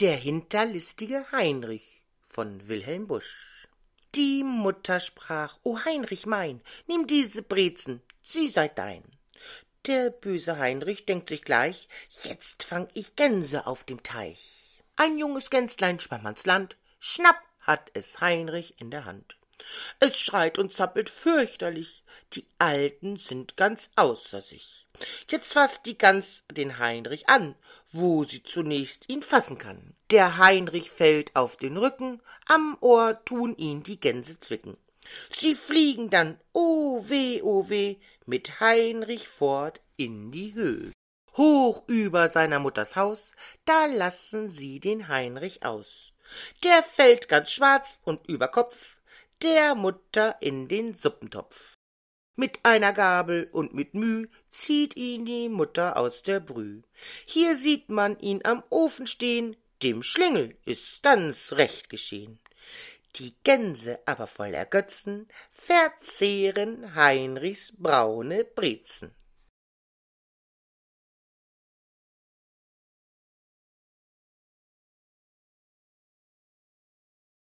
Der hinterlistige Heinrich von Wilhelm Busch. Die Mutter sprach, O Heinrich mein, nimm diese Brezen, sie seid dein. Der böse Heinrich denkt sich gleich, jetzt fang ich Gänse auf dem Teich. Ein junges Gänslein schwamm ans Land, schnapp hat es Heinrich in der Hand. Es schreit und zappelt fürchterlich, die Alten sind ganz außer sich. Jetzt fasst die Gans den Heinrich an, wo sie zunächst ihn fassen kann. Der Heinrich fällt auf den Rücken, am Ohr tun ihn die Gänse zwicken. Sie fliegen dann, oh weh, oh weh, mit Heinrich fort in die Höhe. Hoch über seiner Mutters Haus, da lassen sie den Heinrich aus. Der fällt ganz schwarz und über Kopf der Mutter in den Suppentopf. Mit einer Gabel und mit Mühe zieht ihn die Mutter aus der Brüh. Hier sieht man ihn am Ofen stehen, dem Schlingel ist ganz recht geschehen. Die Gänse aber voll Ergötzen verzehren Heinrichs braune Brezen.